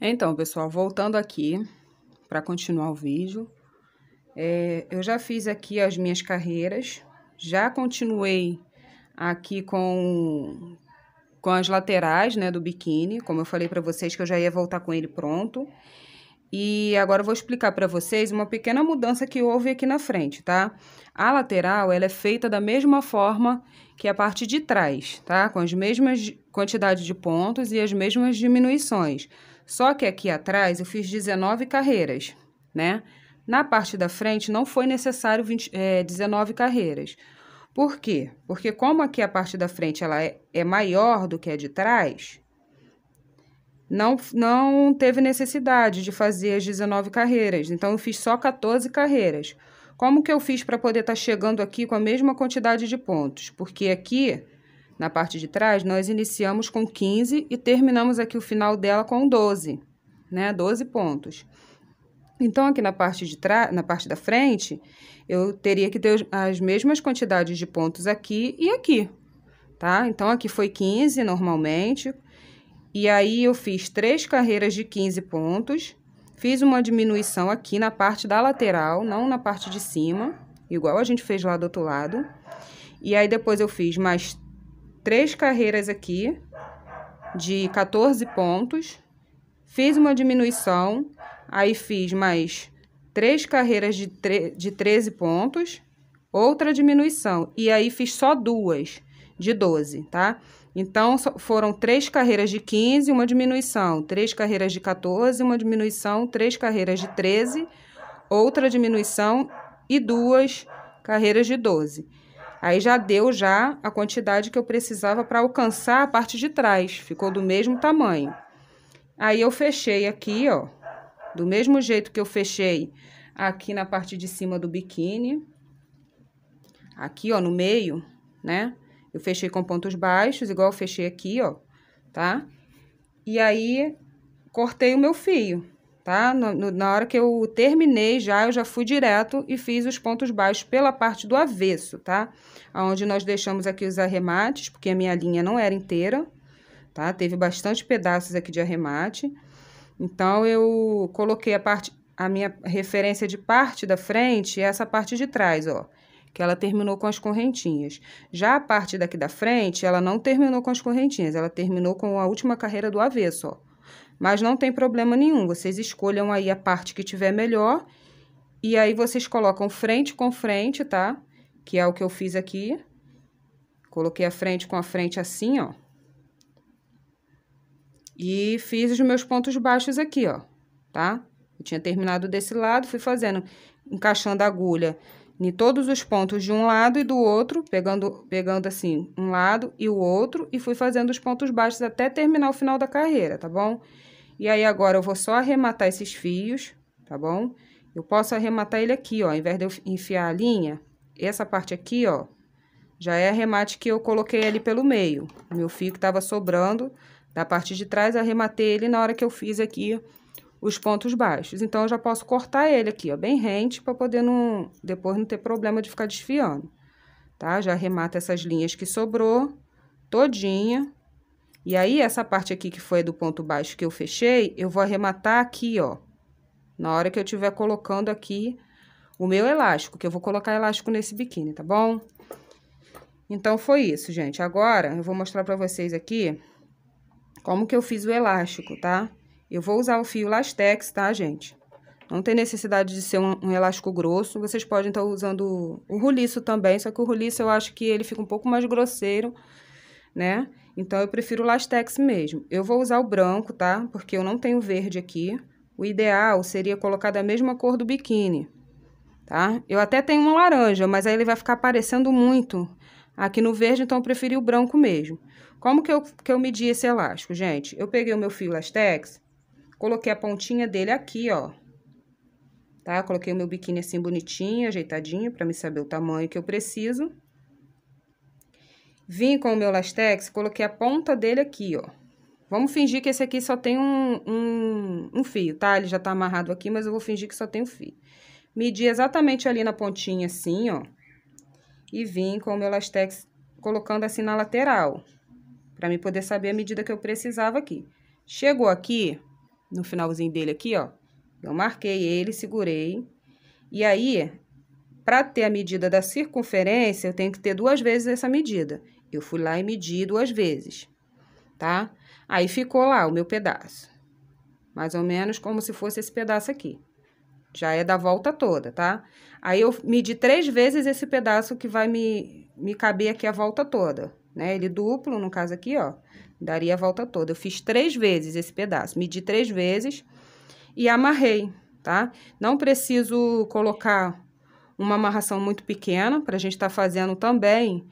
Então, pessoal, voltando aqui para continuar o vídeo, é, eu já fiz aqui as minhas carreiras, já continuei aqui com, com as laterais, né, do biquíni, como eu falei para vocês que eu já ia voltar com ele pronto. E agora eu vou explicar para vocês uma pequena mudança que houve aqui na frente, tá? A lateral, ela é feita da mesma forma que a parte de trás, tá? Com as mesmas quantidades de pontos e as mesmas diminuições. Só que aqui atrás eu fiz 19 carreiras, né? Na parte da frente não foi necessário 20, é, 19 carreiras. Por quê? Porque como aqui a parte da frente ela é, é maior do que a de trás, não, não teve necessidade de fazer as 19 carreiras. Então, eu fiz só 14 carreiras. Como que eu fiz para poder estar tá chegando aqui com a mesma quantidade de pontos? Porque aqui na parte de trás, nós iniciamos com 15 e terminamos aqui o final dela com 12, né? 12 pontos. Então, aqui na parte, de trás, na parte da frente, eu teria que ter as mesmas quantidades de pontos aqui e aqui, tá? Então, aqui foi 15 normalmente, e aí eu fiz três carreiras de 15 pontos, fiz uma diminuição aqui na parte da lateral, não na parte de cima, igual a gente fez lá do outro lado. E aí, depois eu fiz mais três carreiras aqui de 14 pontos, fiz uma diminuição, aí fiz mais três carreiras de, de 13 pontos, outra diminuição, e aí fiz só duas de 12, tá? Então, foram três carreiras de 15, uma diminuição, três carreiras de 14, uma diminuição, três carreiras de 13, outra diminuição e duas carreiras de 12. Aí já deu já a quantidade que eu precisava para alcançar a parte de trás, ficou do mesmo tamanho. Aí eu fechei aqui, ó, do mesmo jeito que eu fechei aqui na parte de cima do biquíni, aqui, ó, no meio, né? Eu fechei com pontos baixos, igual eu fechei aqui, ó, tá? E aí, cortei o meu fio tá? No, no, na hora que eu terminei já, eu já fui direto e fiz os pontos baixos pela parte do avesso, tá? Onde nós deixamos aqui os arremates, porque a minha linha não era inteira, tá? Teve bastante pedaços aqui de arremate. Então, eu coloquei a parte, a minha referência de parte da frente é essa parte de trás, ó que ela terminou com as correntinhas. Já a parte daqui da frente, ela não terminou com as correntinhas, ela terminou com a última carreira do avesso, ó. Mas não tem problema nenhum, vocês escolham aí a parte que tiver melhor e aí vocês colocam frente com frente, tá? Que é o que eu fiz aqui. Coloquei a frente com a frente assim, ó. E fiz os meus pontos baixos aqui, ó, tá? Eu tinha terminado desse lado, fui fazendo, encaixando a agulha em todos os pontos de um lado e do outro, pegando, pegando assim, um lado e o outro, e fui fazendo os pontos baixos até terminar o final da carreira, tá bom? E aí, agora eu vou só arrematar esses fios, tá bom? Eu posso arrematar ele aqui, ó, ao invés de eu enfiar a linha, essa parte aqui, ó, já é arremate que eu coloquei ali pelo meio. meu fio que tava sobrando da parte de trás, arrematei ele na hora que eu fiz aqui os pontos baixos. Então, eu já posso cortar ele aqui, ó, bem rente, para poder não, depois não ter problema de ficar desfiando, tá? Já arremata essas linhas que sobrou, todinha, e aí, essa parte aqui que foi do ponto baixo que eu fechei, eu vou arrematar aqui, ó. Na hora que eu tiver colocando aqui o meu elástico, que eu vou colocar elástico nesse biquíni, tá bom? Então, foi isso, gente. Agora, eu vou mostrar pra vocês aqui como que eu fiz o elástico, tá? Eu vou usar o fio Lastex, tá, gente? Não tem necessidade de ser um, um elástico grosso. Vocês podem estar tá usando o roliço também, só que o roliço eu acho que ele fica um pouco mais grosseiro, né? Então, eu prefiro o Lastex mesmo. Eu vou usar o branco, tá? Porque eu não tenho verde aqui. O ideal seria colocar da mesma cor do biquíni, tá? Eu até tenho um laranja, mas aí ele vai ficar aparecendo muito aqui no verde, então eu preferi o branco mesmo. Como que eu, que eu medi esse elástico, gente? Eu peguei o meu fio Lastex, coloquei a pontinha dele aqui, ó. Tá? Coloquei o meu biquíni assim bonitinho, ajeitadinho, pra me saber o tamanho que eu preciso. Vim com o meu lastex, coloquei a ponta dele aqui, ó. Vamos fingir que esse aqui só tem um, um, um fio, tá? Ele já tá amarrado aqui, mas eu vou fingir que só tem um fio. Medi exatamente ali na pontinha, assim, ó. E vim com o meu lastex colocando assim na lateral, pra mim poder saber a medida que eu precisava aqui. Chegou aqui, no finalzinho dele aqui, ó. Eu marquei ele, segurei. E aí, para ter a medida da circunferência, eu tenho que ter duas vezes essa medida. Eu fui lá e medi duas vezes, tá? Aí ficou lá o meu pedaço. Mais ou menos como se fosse esse pedaço aqui. Já é da volta toda, tá? Aí eu medi três vezes esse pedaço que vai me, me caber aqui a volta toda, né? Ele duplo, no caso aqui, ó, daria a volta toda. Eu fiz três vezes esse pedaço, medi três vezes e amarrei, tá? Não preciso colocar uma amarração muito pequena, para a gente estar tá fazendo também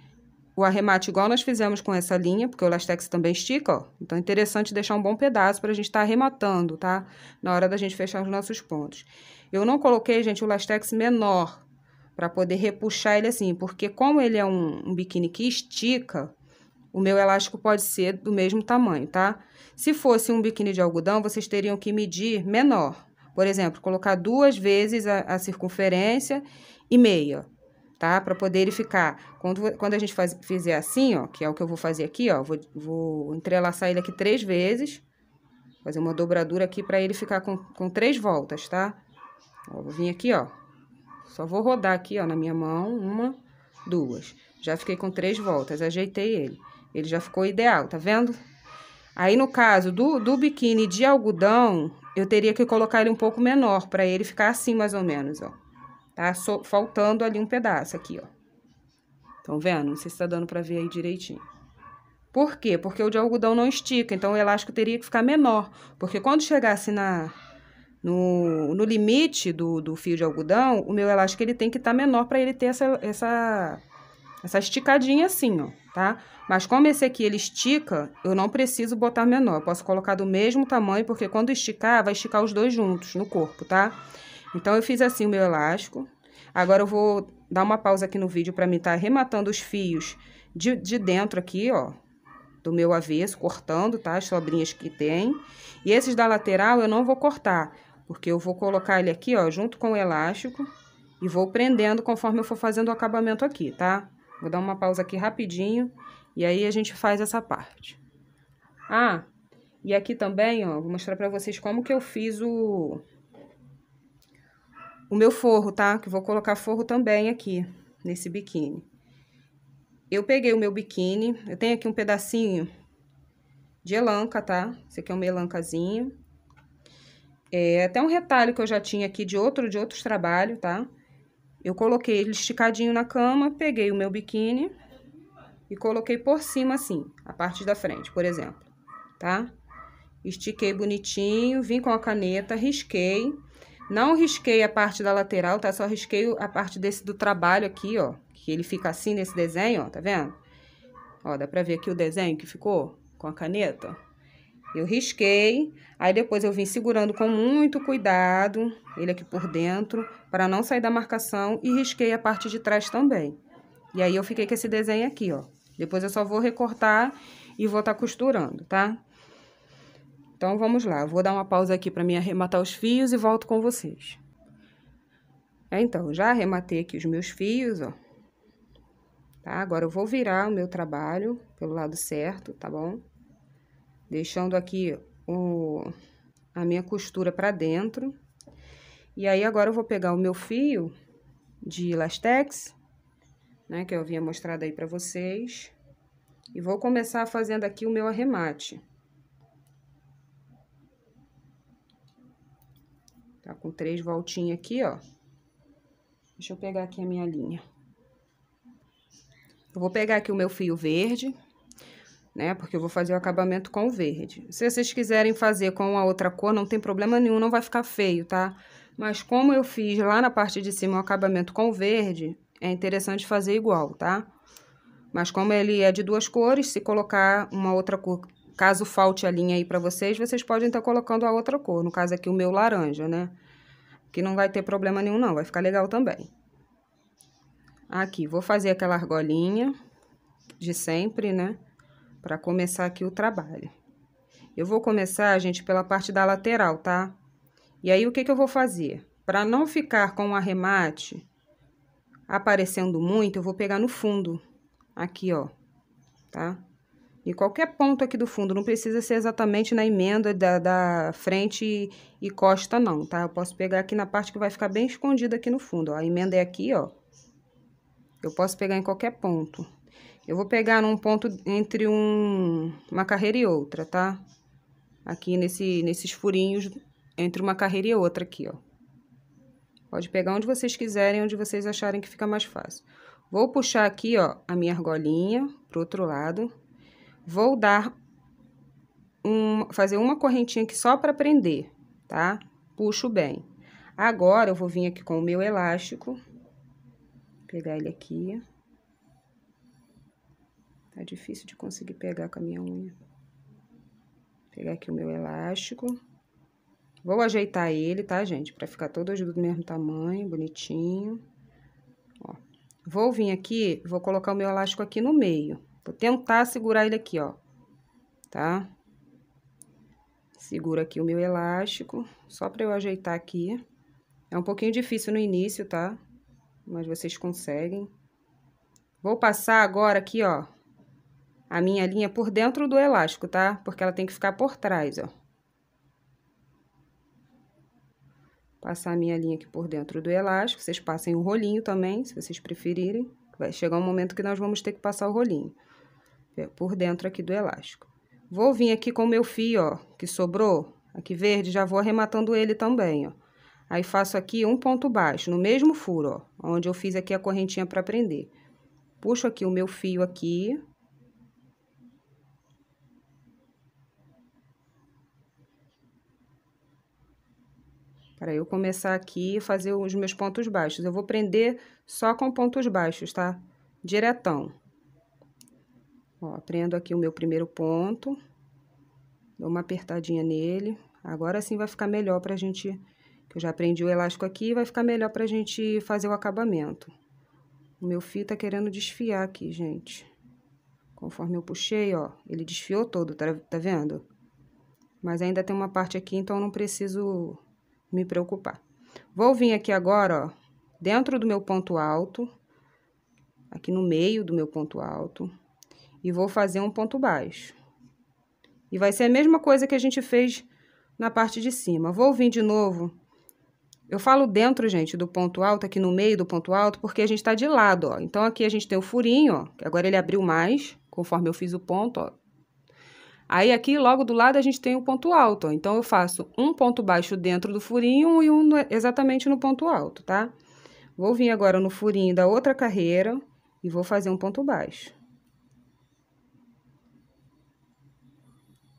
o arremate igual nós fizemos com essa linha, porque o lastex também estica, ó. Então, é interessante deixar um bom pedaço para a gente estar tá arrematando, tá? Na hora da gente fechar os nossos pontos. Eu não coloquei, gente, o lastex menor, para poder repuxar ele assim, porque como ele é um, um biquíni que estica, o meu elástico pode ser do mesmo tamanho, tá? Se fosse um biquíni de algodão, vocês teriam que medir menor. Por exemplo, colocar duas vezes a, a circunferência e meia tá? Para poder ele ficar. Quando, quando a gente faz, fizer assim, ó, que é o que eu vou fazer aqui, ó, vou, vou entrelaçar ele aqui três vezes, fazer uma dobradura aqui para ele ficar com, com três voltas, tá? Ó, vou vir aqui, ó, só vou rodar aqui, ó, na minha mão, uma, duas. Já fiquei com três voltas, ajeitei ele. Ele já ficou ideal, tá vendo? Aí, no caso do, do biquíni de algodão, eu teria que colocar ele um pouco menor, para ele ficar assim, mais ou menos, ó. Tá so, faltando ali um pedaço aqui, ó. Estão vendo? Não sei se tá dando pra ver aí direitinho. Por quê? Porque o de algodão não estica, então o elástico teria que ficar menor. Porque quando chegasse na, no, no limite do, do fio de algodão, o meu elástico ele tem que estar tá menor para ele ter essa, essa, essa esticadinha assim, ó, tá? Mas como esse aqui ele estica, eu não preciso botar menor. Eu posso colocar do mesmo tamanho, porque quando esticar, vai esticar os dois juntos no corpo, tá? Tá? Então, eu fiz assim o meu elástico. Agora, eu vou dar uma pausa aqui no vídeo para mim estar tá arrematando os fios de, de dentro aqui, ó, do meu avesso, cortando, tá? As sobrinhas que tem. E esses da lateral eu não vou cortar, porque eu vou colocar ele aqui, ó, junto com o elástico e vou prendendo conforme eu for fazendo o acabamento aqui, tá? Vou dar uma pausa aqui rapidinho e aí a gente faz essa parte. Ah, e aqui também, ó, vou mostrar pra vocês como que eu fiz o, o meu forro, tá? Que vou colocar forro também aqui, nesse biquíni. Eu peguei o meu biquíni, eu tenho aqui um pedacinho de elanca, tá? Esse aqui é um melancazinho. É até um retalho que eu já tinha aqui de outro, de outros trabalhos, tá? Eu coloquei ele esticadinho na cama, peguei o meu biquíni e coloquei por cima assim, a parte da frente, por exemplo, tá? Estiquei bonitinho, vim com a caneta, risquei não risquei a parte da lateral, tá? Só risquei a parte desse do trabalho aqui, ó. Que ele fica assim nesse desenho, ó, tá vendo? Ó, dá pra ver aqui o desenho que ficou com a caneta, Eu risquei, aí depois eu vim segurando com muito cuidado, ele aqui por dentro, para não sair da marcação, e risquei a parte de trás também. E aí, eu fiquei com esse desenho aqui, ó. Depois eu só vou recortar e vou estar tá costurando, tá? Então vamos lá, vou dar uma pausa aqui para mim arrematar os fios e volto com vocês. É, então, já arrematei aqui os meus fios, ó. Tá? Agora eu vou virar o meu trabalho pelo lado certo, tá bom? Deixando aqui o, a minha costura para dentro. E aí, agora eu vou pegar o meu fio de elastex, né, que eu havia mostrado aí para vocês. E vou começar fazendo aqui o meu arremate. Tá com três voltinhas aqui, ó. Deixa eu pegar aqui a minha linha. Eu vou pegar aqui o meu fio verde, né? Porque eu vou fazer o acabamento com o verde. Se vocês quiserem fazer com a outra cor, não tem problema nenhum, não vai ficar feio, tá? Mas como eu fiz lá na parte de cima o acabamento com o verde, é interessante fazer igual, tá? Mas como ele é de duas cores, se colocar uma outra cor Caso falte a linha aí para vocês, vocês podem estar tá colocando a outra cor. No caso aqui, o meu laranja, né? Que não vai ter problema nenhum, não. Vai ficar legal também. Aqui, vou fazer aquela argolinha de sempre, né? Para começar aqui o trabalho. Eu vou começar, gente, pela parte da lateral, tá? E aí, o que que eu vou fazer? Para não ficar com o arremate aparecendo muito, eu vou pegar no fundo, aqui, ó, tá? Em qualquer ponto aqui do fundo, não precisa ser exatamente na emenda da, da frente e, e, costa não, tá? Eu posso pegar aqui na parte que vai ficar bem escondida aqui no fundo, ó. A emenda é aqui, ó. Eu posso pegar em qualquer ponto. Eu vou pegar num ponto entre um, uma carreira e outra, tá? Aqui nesse, nesses furinhos entre uma carreira e outra aqui, ó. Pode pegar onde vocês quiserem, onde vocês acharem que fica mais fácil. Vou puxar aqui, ó, a minha argolinha pro outro lado. Vou dar um, fazer uma correntinha aqui só para prender, tá? Puxo bem. Agora, eu vou vir aqui com o meu elástico, pegar ele aqui. Tá difícil de conseguir pegar com a minha unha. Pegar aqui o meu elástico. Vou ajeitar ele, tá, gente? Pra ficar todos do mesmo tamanho, bonitinho. Ó. Vou vir aqui, vou colocar o meu elástico aqui no meio. Vou tentar segurar ele aqui, ó, tá? Seguro aqui o meu elástico, só pra eu ajeitar aqui. É um pouquinho difícil no início, tá? Mas vocês conseguem. Vou passar agora aqui, ó, a minha linha por dentro do elástico, tá? Porque ela tem que ficar por trás, ó. Passar a minha linha aqui por dentro do elástico. Vocês passem o rolinho também, se vocês preferirem. Vai chegar um momento que nós vamos ter que passar o rolinho. É, por dentro aqui do elástico. Vou vir aqui com o meu fio, ó, que sobrou, aqui verde, já vou arrematando ele também, ó. Aí, faço aqui um ponto baixo, no mesmo furo, ó, onde eu fiz aqui a correntinha para prender. Puxo aqui o meu fio aqui. Para eu começar aqui e fazer os meus pontos baixos. Eu vou prender só com pontos baixos, tá? Diretão. Ó, prendo aqui o meu primeiro ponto, dou uma apertadinha nele. Agora sim vai ficar melhor pra gente, que eu já prendi o elástico aqui, vai ficar melhor pra gente fazer o acabamento. O meu fio tá querendo desfiar aqui, gente. Conforme eu puxei, ó, ele desfiou todo, tá, tá vendo? Mas ainda tem uma parte aqui, então não preciso me preocupar. Vou vir aqui agora, ó, dentro do meu ponto alto, aqui no meio do meu ponto alto e vou fazer um ponto baixo. E vai ser a mesma coisa que a gente fez na parte de cima. Vou vir de novo. Eu falo dentro, gente, do ponto alto, aqui no meio do ponto alto, porque a gente tá de lado, ó. Então, aqui a gente tem o furinho, ó, que agora ele abriu mais, conforme eu fiz o ponto, ó. Aí, aqui, logo do lado, a gente tem o ponto alto, ó. Então, eu faço um ponto baixo dentro do furinho e um exatamente no ponto alto, tá? Vou vir agora no furinho da outra carreira e vou fazer um ponto baixo.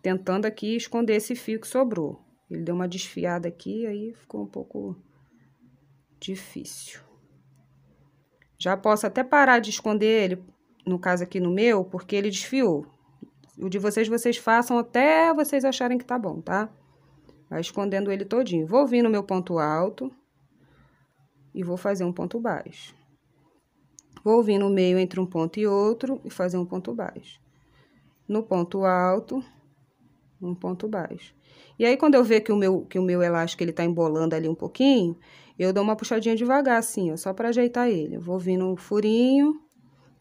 tentando aqui esconder esse fio que sobrou. Ele deu uma desfiada aqui, aí ficou um pouco difícil. Já posso até parar de esconder ele, no caso aqui no meu, porque ele desfiou. O de vocês, vocês façam até vocês acharem que tá bom, tá? Vai escondendo ele todinho. Vou vir no meu ponto alto e vou fazer um ponto baixo. Vou vir no meio entre um ponto e outro e fazer um ponto baixo. No ponto alto, um ponto baixo. E aí, quando eu ver que o meu, que o meu elástico ele tá embolando ali um pouquinho, eu dou uma puxadinha devagar, assim, ó, só para ajeitar ele. Eu vou vindo um furinho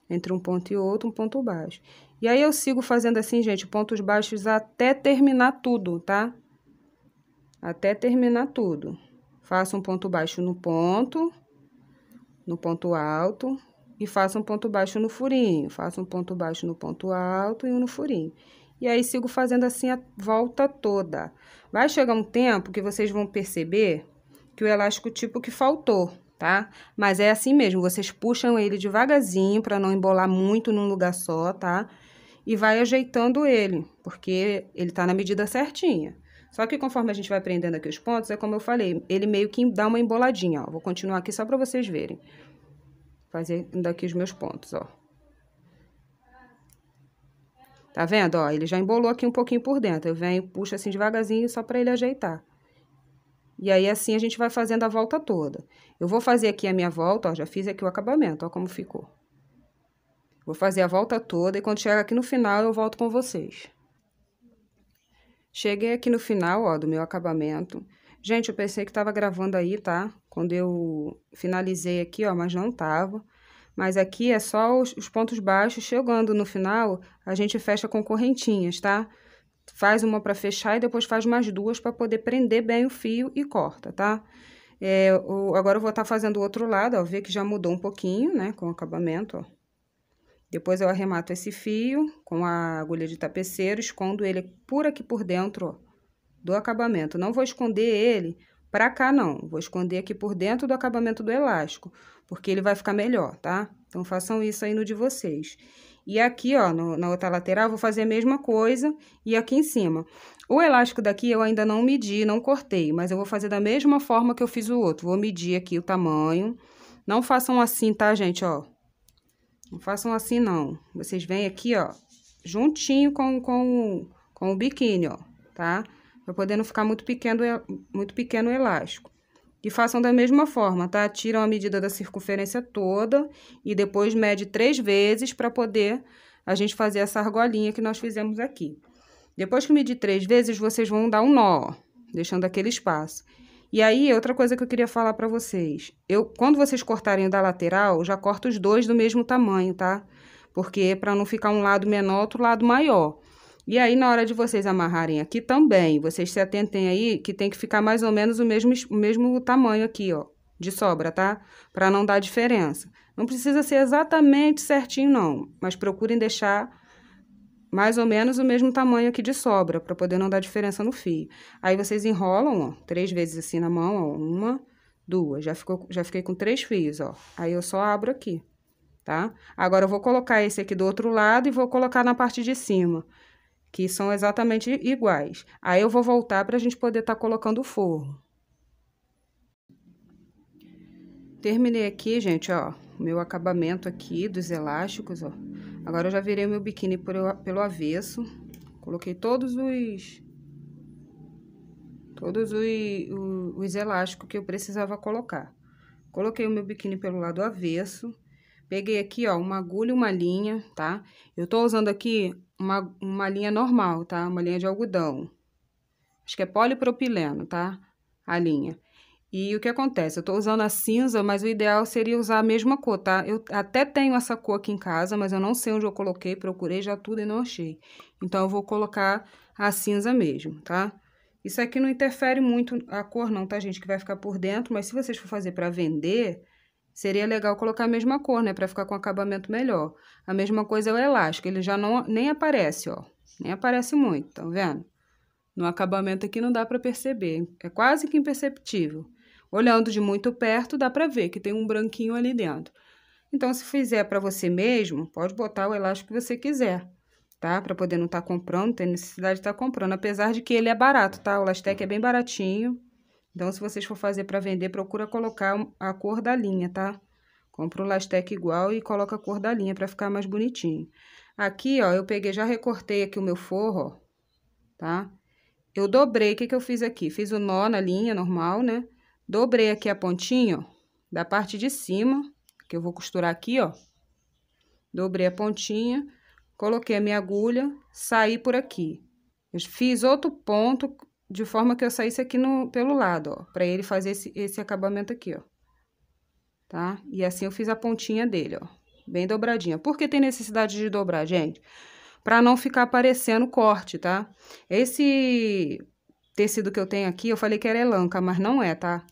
entre um ponto e outro, um ponto baixo. E aí, eu sigo fazendo assim, gente, pontos baixos até terminar tudo, tá? Até terminar tudo. Faço um ponto baixo no ponto, no ponto alto, e faço um ponto baixo no furinho. Faço um ponto baixo no ponto alto e um no furinho e aí sigo fazendo assim a volta toda. Vai chegar um tempo que vocês vão perceber que o elástico tipo que faltou, tá? Mas é assim mesmo, vocês puxam ele devagarzinho para não embolar muito num lugar só, tá? E vai ajeitando ele, porque ele tá na medida certinha. Só que conforme a gente vai prendendo aqui os pontos, é como eu falei, ele meio que dá uma emboladinha, ó. Vou continuar aqui só para vocês verem. Fazendo aqui os meus pontos, ó. Tá vendo? Ó, ele já embolou aqui um pouquinho por dentro. Eu venho, puxo assim devagarzinho só para ele ajeitar. E aí, assim, a gente vai fazendo a volta toda. Eu vou fazer aqui a minha volta, ó, já fiz aqui o acabamento, ó como ficou. Vou fazer a volta toda e quando chegar aqui no final, eu volto com vocês. Cheguei aqui no final, ó, do meu acabamento. Gente, eu pensei que tava gravando aí, tá? Quando eu finalizei aqui, ó, mas não tava mas aqui é só os, os pontos baixos. Chegando no final, a gente fecha com correntinhas, tá? Faz uma para fechar e depois faz mais duas para poder prender bem o fio e corta, tá? É, o, agora eu vou estar tá fazendo o outro lado, ó, vê que já mudou um pouquinho, né, com o acabamento, ó. Depois eu arremato esse fio com a agulha de tapeceiro, escondo ele por aqui por dentro, ó, do acabamento. Não vou esconder ele pra cá, não. Vou esconder aqui por dentro do acabamento do elástico porque ele vai ficar melhor, tá? Então, façam isso aí no de vocês. E aqui, ó, no, na outra lateral, vou fazer a mesma coisa e aqui em cima. O elástico daqui eu ainda não medi, não cortei, mas eu vou fazer da mesma forma que eu fiz o outro. Vou medir aqui o tamanho. Não façam assim, tá, gente, ó. Não façam assim, não. Vocês vêm aqui, ó, juntinho com, com, com o biquíni, ó, tá? Pra poder não ficar muito pequeno, muito pequeno o elástico. E façam da mesma forma, tá? Tiram a medida da circunferência toda e depois mede três vezes para poder a gente fazer essa argolinha que nós fizemos aqui. Depois que medir três vezes, vocês vão dar um nó, ó, deixando aquele espaço. E aí, outra coisa que eu queria falar para vocês. Eu, quando vocês cortarem da lateral, já corta os dois do mesmo tamanho, tá? Porque é para não ficar um lado menor, outro lado maior. E aí, na hora de vocês amarrarem aqui também, vocês se atentem aí que tem que ficar mais ou menos o mesmo, o mesmo tamanho aqui, ó, de sobra, tá? Para não dar diferença. Não precisa ser exatamente certinho, não, mas procurem deixar mais ou menos o mesmo tamanho aqui de sobra, para poder não dar diferença no fio. Aí, vocês enrolam, ó, três vezes assim na mão, ó, uma, duas. Já, ficou, já fiquei com três fios, ó. Aí, eu só abro aqui tá? Agora, eu vou colocar esse aqui do outro lado e vou colocar na parte de cima que são exatamente iguais. Aí eu vou voltar para a gente poder estar tá colocando o forro. Terminei aqui, gente, ó, meu acabamento aqui dos elásticos, ó. Agora eu já virei meu biquíni pelo avesso. Coloquei todos os... Todos os, os elásticos que eu precisava colocar. Coloquei o meu biquíni pelo lado avesso. Peguei aqui, ó, uma agulha e uma linha, tá? Eu tô usando aqui uma, uma linha normal, tá? Uma linha de algodão. Acho que é polipropileno, tá? A linha. E o que acontece? Eu tô usando a cinza, mas o ideal seria usar a mesma cor, tá? Eu até tenho essa cor aqui em casa, mas eu não sei onde eu coloquei, procurei já tudo e não achei. Então, eu vou colocar a cinza mesmo, tá? Isso aqui não interfere muito a cor não, tá, gente? Que vai ficar por dentro, mas se vocês for fazer para vender, Seria legal colocar a mesma cor, né, para ficar com acabamento melhor. A mesma coisa é o elástico, ele já não nem aparece, ó. Nem aparece muito, tá vendo? No acabamento aqui não dá para perceber, é quase que imperceptível. Olhando de muito perto, dá para ver que tem um branquinho ali dentro. Então, se fizer para você mesmo, pode botar o elástico que você quiser, tá? Para poder não estar tá comprando, tem necessidade de estar tá comprando, apesar de que ele é barato, tá? O Lastec é bem baratinho. Então, se vocês for fazer para vender, procura colocar a cor da linha, tá? Compra o lastec igual e coloca a cor da linha para ficar mais bonitinho. Aqui, ó, eu peguei, já recortei aqui o meu forro, ó, tá? Eu dobrei, o que que eu fiz aqui? Fiz o nó na linha normal, né? Dobrei aqui a pontinha, ó, da parte de cima, que eu vou costurar aqui, ó. Dobrei a pontinha, coloquei a minha agulha, saí por aqui. Eu fiz outro ponto de forma que eu saísse aqui no, pelo lado, ó, pra ele fazer esse, esse acabamento aqui, ó. Tá? E assim eu fiz a pontinha dele, ó, bem dobradinha. Por que tem necessidade de dobrar, gente? Pra não ficar aparecendo corte, tá? Esse tecido que eu tenho aqui, eu falei que era elanca, mas não é, tá?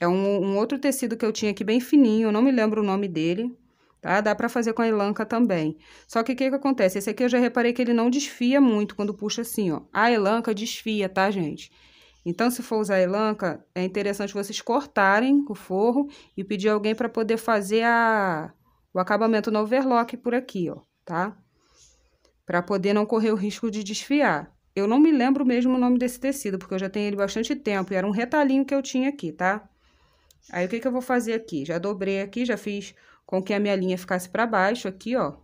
É um, um outro tecido que eu tinha aqui bem fininho, eu não me lembro o nome dele, Tá? Dá para fazer com a elanca também. Só que o que, que acontece? Esse aqui eu já reparei que ele não desfia muito quando puxa assim, ó. A elanca desfia, tá, gente? Então, se for usar a elanca, é interessante vocês cortarem o forro e pedir alguém para poder fazer a, o acabamento no overlock por aqui, ó, tá? Para poder não correr o risco de desfiar. Eu não me lembro mesmo o nome desse tecido, porque eu já tenho ele bastante tempo e era um retalhinho que eu tinha aqui, tá? Aí, o que que eu vou fazer aqui? Já dobrei aqui, já fiz com que a minha linha ficasse para baixo aqui, ó.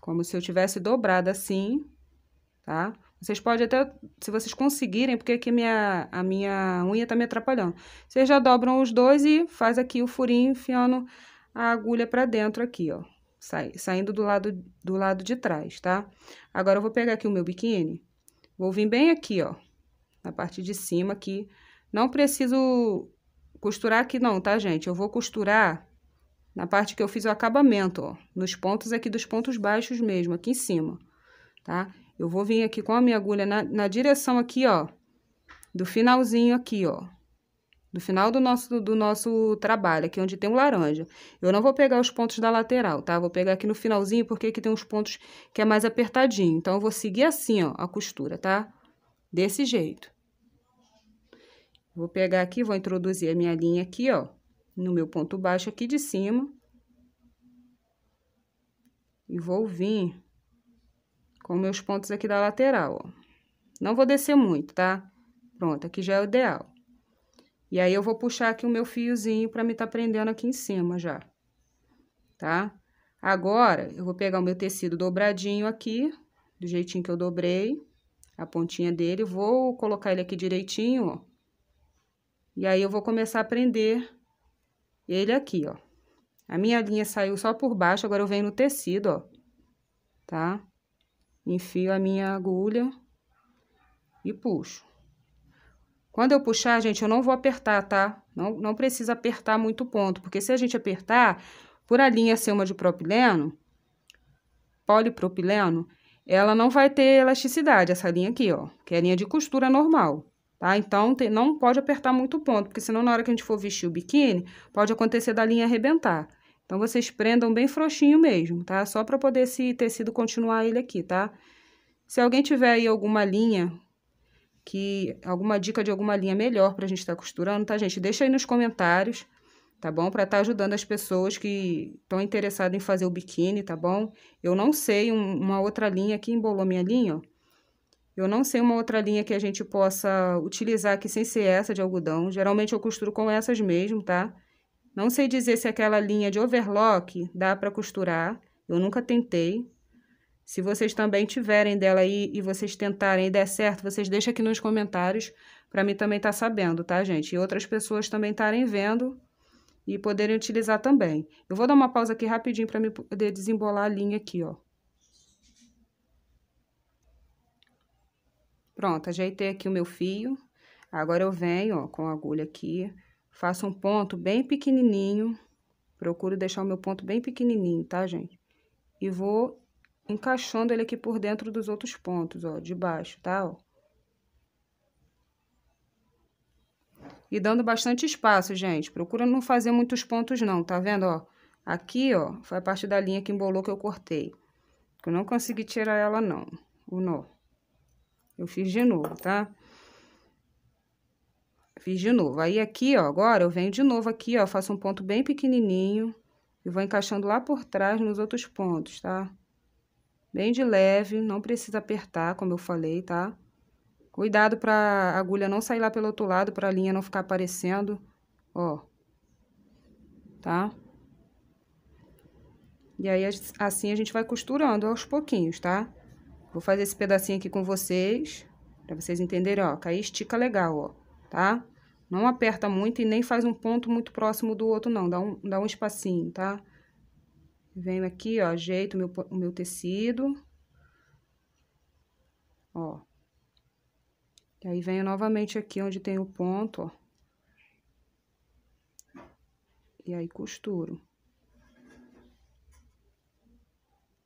Como se eu tivesse dobrado assim, tá? Vocês podem até, se vocês conseguirem, porque aqui minha, a minha unha tá me atrapalhando. Vocês já dobram os dois e faz aqui o furinho enfiando a agulha para dentro aqui, ó. Sai, saindo do lado, do lado de trás, tá? Agora, eu vou pegar aqui o meu biquíni, vou vir bem aqui, ó, na parte de cima aqui. Não preciso costurar aqui não, tá, gente? Eu vou costurar na parte que eu fiz o acabamento, ó, nos pontos aqui dos pontos baixos mesmo, aqui em cima, tá? Eu vou vir aqui com a minha agulha na, na direção aqui, ó, do finalzinho aqui, ó, do final do nosso, do, nosso trabalho, aqui onde tem o laranja. Eu não vou pegar os pontos da lateral, tá? Vou pegar aqui no finalzinho, porque aqui tem uns pontos que é mais apertadinho. Então, eu vou seguir assim, ó, a costura, tá? Desse jeito. Vou pegar aqui, vou introduzir a minha linha aqui, ó no meu ponto baixo aqui de cima. E vou vir com meus pontos aqui da lateral, ó. Não vou descer muito, tá? Pronto, aqui já é o ideal. E aí, eu vou puxar aqui o meu fiozinho pra me tá prendendo aqui em cima já, tá? Agora, eu vou pegar o meu tecido dobradinho aqui, do jeitinho que eu dobrei, a pontinha dele, vou colocar ele aqui direitinho, ó. E aí, eu vou começar a prender ele aqui, ó. A minha linha saiu só por baixo, agora eu venho no tecido, ó. Tá? Enfio a minha agulha e puxo. Quando eu puxar, gente, eu não vou apertar, tá? Não, não precisa apertar muito ponto, porque se a gente apertar, por a linha ser uma de propileno, polipropileno, ela não vai ter elasticidade, essa linha aqui, ó, que é a linha de costura normal tá? Então, tem, não pode apertar muito o ponto, porque senão na hora que a gente for vestir o biquíni, pode acontecer da linha arrebentar. Então, vocês prendam bem frouxinho mesmo, tá? Só para poder esse tecido continuar ele aqui, tá? Se alguém tiver aí alguma linha, que alguma dica de alguma linha melhor pra gente estar tá costurando, tá, gente? Deixa aí nos comentários, tá bom? Pra estar tá ajudando as pessoas que estão interessadas em fazer o biquíni, tá bom? Eu não sei um, uma outra linha que embolou minha linha, ó. Eu não sei uma outra linha que a gente possa utilizar aqui sem ser essa de algodão. Geralmente eu costuro com essas mesmo, tá? Não sei dizer se aquela linha de overlock dá para costurar. Eu nunca tentei. Se vocês também tiverem dela aí e vocês tentarem e der certo, vocês deixem aqui nos comentários para mim também estar tá sabendo, tá, gente? E outras pessoas também estarem vendo e poderem utilizar também. Eu vou dar uma pausa aqui rapidinho para me poder desembolar a linha aqui, ó. Pronto, ajeitei aqui o meu fio. Agora, eu venho, ó, com a agulha aqui, faço um ponto bem pequenininho. Procuro deixar o meu ponto bem pequenininho, tá, gente? E vou encaixando ele aqui por dentro dos outros pontos, ó, de baixo, tá, ó. e dando bastante espaço, gente. Procura não fazer muitos pontos não, tá vendo, ó? Aqui, ó, foi a parte da linha que embolou que eu cortei. Eu não consegui tirar ela não, o nó. Eu fiz de novo, tá? Fiz de novo. Aí, aqui, ó, agora eu venho de novo aqui, ó, faço um ponto bem pequenininho e vou encaixando lá por trás nos outros pontos, tá? Bem de leve, não precisa apertar, como eu falei, tá? Cuidado pra agulha não sair lá pelo outro lado, pra linha não ficar aparecendo, ó. Tá? E aí, assim, a gente vai costurando aos pouquinhos, tá? Vou fazer esse pedacinho aqui com vocês, pra vocês entenderem, ó, Cair aí estica legal, ó, tá? Não aperta muito e nem faz um ponto muito próximo do outro, não, dá um, dá um espacinho, tá? Venho aqui, ó, ajeito o meu, o meu tecido, ó. E aí, venho novamente aqui onde tem o ponto, ó. E aí, costuro.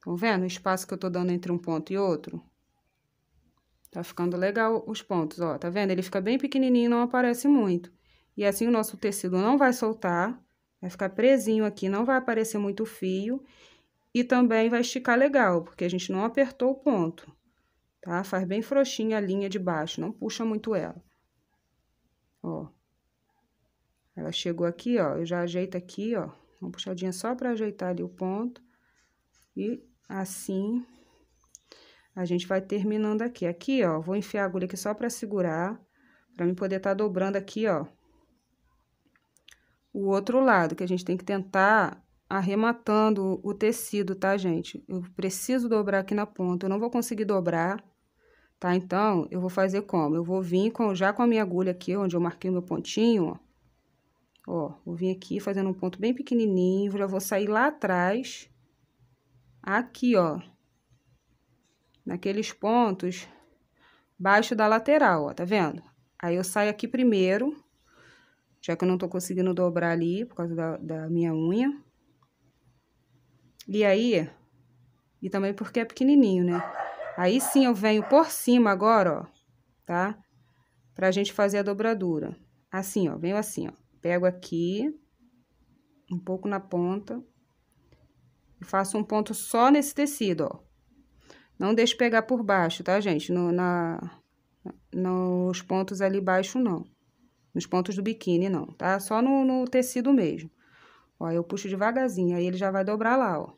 Estão tá vendo o espaço que eu tô dando entre um ponto e outro? Tá ficando legal os pontos, ó, tá vendo? Ele fica bem pequenininho, não aparece muito. E assim o nosso tecido não vai soltar, vai ficar presinho aqui, não vai aparecer muito fio. E também vai esticar legal, porque a gente não apertou o ponto, tá? Faz bem frouxinha a linha de baixo, não puxa muito ela. Ó. Ela chegou aqui, ó, eu já ajeito aqui, ó, uma puxadinha só pra ajeitar ali o ponto. E assim, a gente vai terminando aqui. Aqui, ó, vou enfiar a agulha aqui só pra segurar, pra mim poder tá dobrando aqui, ó, o outro lado, que a gente tem que tentar arrematando o tecido, tá, gente? Eu preciso dobrar aqui na ponta, eu não vou conseguir dobrar, tá? Então, eu vou fazer como? Eu vou vir com, já com a minha agulha aqui, onde eu marquei o meu pontinho, ó. Ó, vou vir aqui fazendo um ponto bem pequenininho, já vou sair lá atrás aqui, ó. Naqueles pontos baixo da lateral, ó, tá vendo? Aí eu saio aqui primeiro, já que eu não tô conseguindo dobrar ali por causa da, da minha unha. E aí, e também porque é pequenininho, né? Aí sim eu venho por cima agora, ó, tá? Pra gente fazer a dobradura. Assim, ó, venho assim, ó. Pego aqui, um pouco na ponta, e faço um ponto só nesse tecido, ó. Não deixe pegar por baixo, tá, gente? No, na, nos pontos ali baixo, não. Nos pontos do biquíni, não, tá? Só no, no tecido mesmo. Ó, eu puxo devagarzinho, aí ele já vai dobrar lá, ó.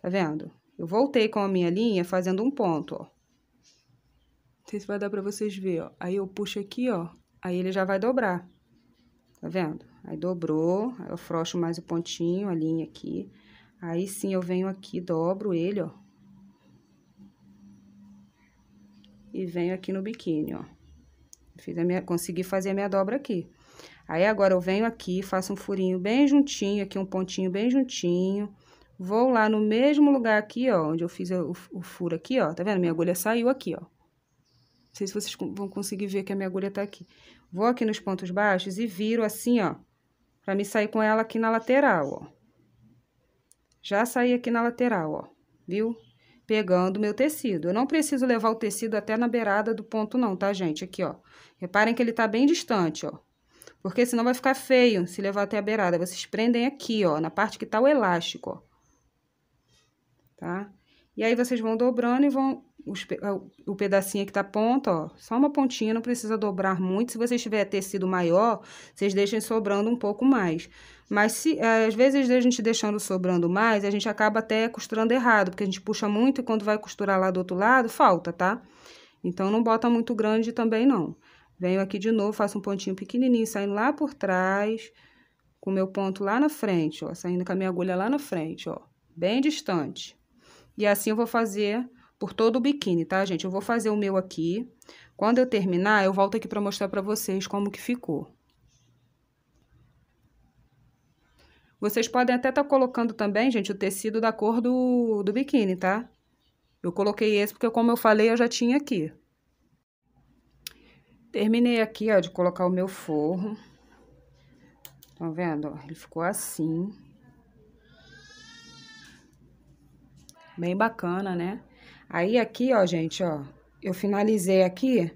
Tá vendo? Eu voltei com a minha linha fazendo um ponto, ó. Não sei se vai dar pra vocês verem, ó. Aí eu puxo aqui, ó. Aí ele já vai dobrar. Tá vendo? Aí dobrou, aí eu frocho mais o pontinho, a linha aqui. Aí sim eu venho aqui, dobro ele, ó. E venho aqui no biquíni, ó. Fiz a minha, consegui fazer a minha dobra aqui. Aí agora eu venho aqui, faço um furinho bem juntinho, aqui um pontinho bem juntinho. Vou lá no mesmo lugar aqui, ó, onde eu fiz o, o furo aqui, ó. Tá vendo? Minha agulha saiu aqui, ó. Não sei se vocês vão conseguir ver que a minha agulha tá aqui. Vou aqui nos pontos baixos e viro assim, ó, pra me sair com ela aqui na lateral, ó. Já saí aqui na lateral, ó, viu? Pegando meu tecido. Eu não preciso levar o tecido até na beirada do ponto não, tá, gente? Aqui, ó. Reparem que ele tá bem distante, ó. Porque senão vai ficar feio se levar até a beirada. Vocês prendem aqui, ó, na parte que tá o elástico, ó. Tá? E aí, vocês vão dobrando e vão os, é, o pedacinho que tá ponta, ó, só uma pontinha, não precisa dobrar muito. Se vocês tiver tecido maior, vocês deixem sobrando um pouco mais. Mas, se, é, às vezes, a gente deixando sobrando mais, a gente acaba até costurando errado, porque a gente puxa muito e quando vai costurar lá do outro lado, falta, tá? Então, não bota muito grande também, não. Venho aqui de novo, faço um pontinho pequenininho, saindo lá por trás, com o meu ponto lá na frente, ó, saindo com a minha agulha lá na frente, ó, bem distante. E assim eu vou fazer por todo o biquíni, tá, gente? Eu vou fazer o meu aqui. Quando eu terminar, eu volto aqui para mostrar para vocês como que ficou. Vocês podem até estar tá colocando também, gente, o tecido da cor do, do biquíni, tá? Eu coloquei esse porque, como eu falei, eu já tinha aqui. Terminei aqui, ó, de colocar o meu forro. Tá vendo? Ele ficou assim. Bem bacana, né? Aí aqui, ó, gente, ó, eu finalizei aqui.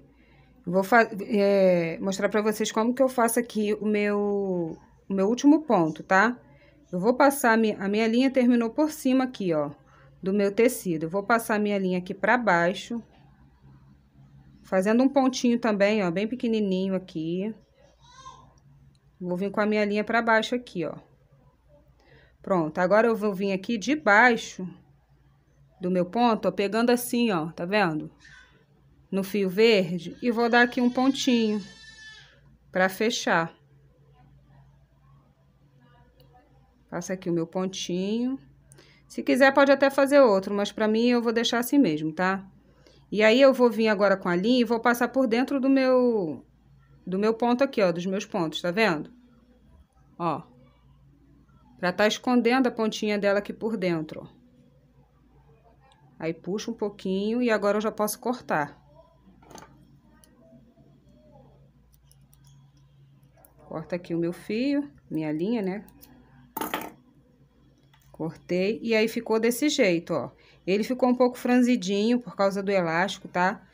Vou é, mostrar para vocês como que eu faço aqui o meu, o meu último ponto, tá? Eu vou passar, a minha, a minha linha terminou por cima aqui, ó, do meu tecido. Eu vou passar a minha linha aqui para baixo, fazendo um pontinho também, ó, bem pequenininho aqui. Vou vir com a minha linha para baixo aqui, ó. Pronto, agora eu vou vir aqui de baixo do meu ponto, ó, pegando assim, ó, tá vendo? No fio verde e vou dar aqui um pontinho para fechar. Faço aqui o meu pontinho. Se quiser, pode até fazer outro, mas pra mim eu vou deixar assim mesmo, tá? E aí, eu vou vir agora com a linha e vou passar por dentro do meu, do meu ponto aqui, ó, dos meus pontos, tá vendo? Ó. Pra tá escondendo a pontinha dela aqui por dentro, ó. Aí, puxo um pouquinho e agora eu já posso cortar. Corta aqui o meu fio, minha linha, né? Cortei e aí ficou desse jeito, ó. Ele ficou um pouco franzidinho por causa do elástico, tá?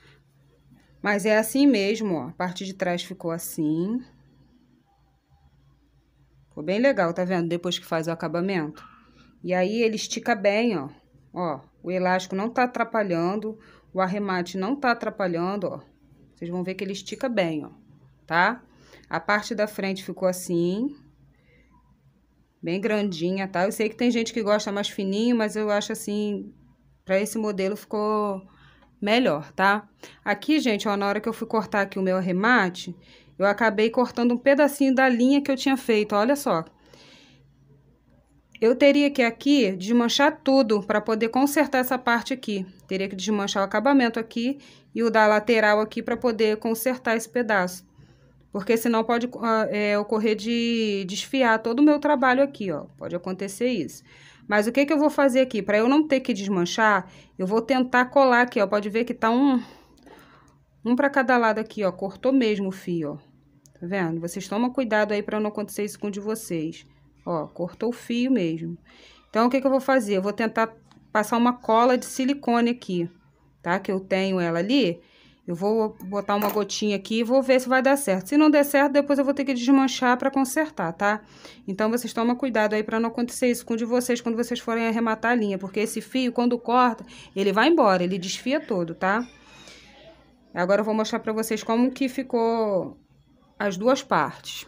Mas é assim mesmo, ó. A parte de trás ficou assim. Ficou bem legal, tá vendo? Depois que faz o acabamento. E aí, ele estica bem, ó. Ó, o elástico não tá atrapalhando, o arremate não tá atrapalhando, ó. Vocês vão ver que ele estica bem, ó, tá? A parte da frente ficou assim, bem grandinha, tá? Eu sei que tem gente que gosta mais fininho, mas eu acho assim, para esse modelo ficou melhor, tá? Aqui, gente, ó, na hora que eu fui cortar aqui o meu arremate, eu acabei cortando um pedacinho da linha que eu tinha feito, olha só. Eu teria que aqui desmanchar tudo para poder consertar essa parte aqui. Teria que desmanchar o acabamento aqui e o da lateral aqui para poder consertar esse pedaço. Porque senão pode ah, é, ocorrer de desfiar todo o meu trabalho aqui, ó. Pode acontecer isso. Mas o que que eu vou fazer aqui? Para eu não ter que desmanchar, eu vou tentar colar aqui, ó. Pode ver que tá um... Um para cada lado aqui, ó. Cortou mesmo o fio, ó. Tá vendo? Vocês tomam cuidado aí para não acontecer isso com o de vocês. Ó, cortou o fio mesmo. Então, o que que eu vou fazer? Eu vou tentar passar uma cola de silicone aqui, tá? Que eu tenho ela ali. Eu vou botar uma gotinha aqui e vou ver se vai dar certo. Se não der certo, depois eu vou ter que desmanchar para consertar, tá? Então, vocês tomam cuidado aí para não acontecer isso com o de vocês quando vocês forem arrematar a linha. Porque esse fio, quando corta, ele vai embora, ele desfia todo, tá? Agora eu vou mostrar para vocês como que ficou as duas partes.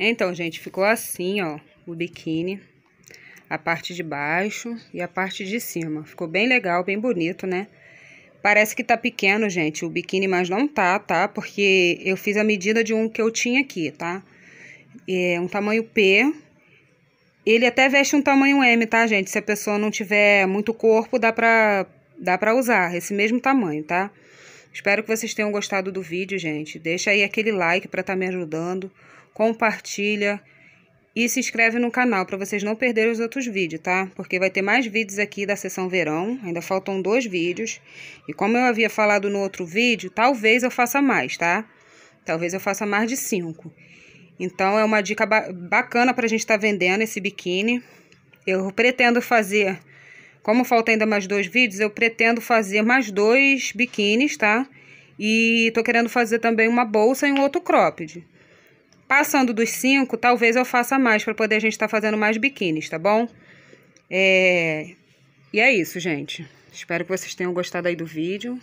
Então, gente, ficou assim, ó, o biquíni. A parte de baixo e a parte de cima. Ficou bem legal, bem bonito, né? Parece que tá pequeno, gente, o biquíni, mas não tá, tá? Porque eu fiz a medida de um que eu tinha aqui, tá? É um tamanho P. Ele até veste um tamanho M, tá, gente? Se a pessoa não tiver muito corpo, dá pra, dá pra usar esse mesmo tamanho, tá? Espero que vocês tenham gostado do vídeo, gente. Deixa aí aquele like pra tá me ajudando compartilha e se inscreve no canal para vocês não perderem os outros vídeos, tá? Porque vai ter mais vídeos aqui da sessão verão, ainda faltam dois vídeos. E como eu havia falado no outro vídeo, talvez eu faça mais, tá? Talvez eu faça mais de cinco. Então, é uma dica ba bacana para a gente estar tá vendendo esse biquíni. Eu pretendo fazer, como falta ainda mais dois vídeos, eu pretendo fazer mais dois biquínis, tá? E tô querendo fazer também uma bolsa e um outro cropped. Passando dos cinco, talvez eu faça mais para poder a gente estar tá fazendo mais biquínis, tá bom? É... E é isso, gente. Espero que vocês tenham gostado aí do vídeo.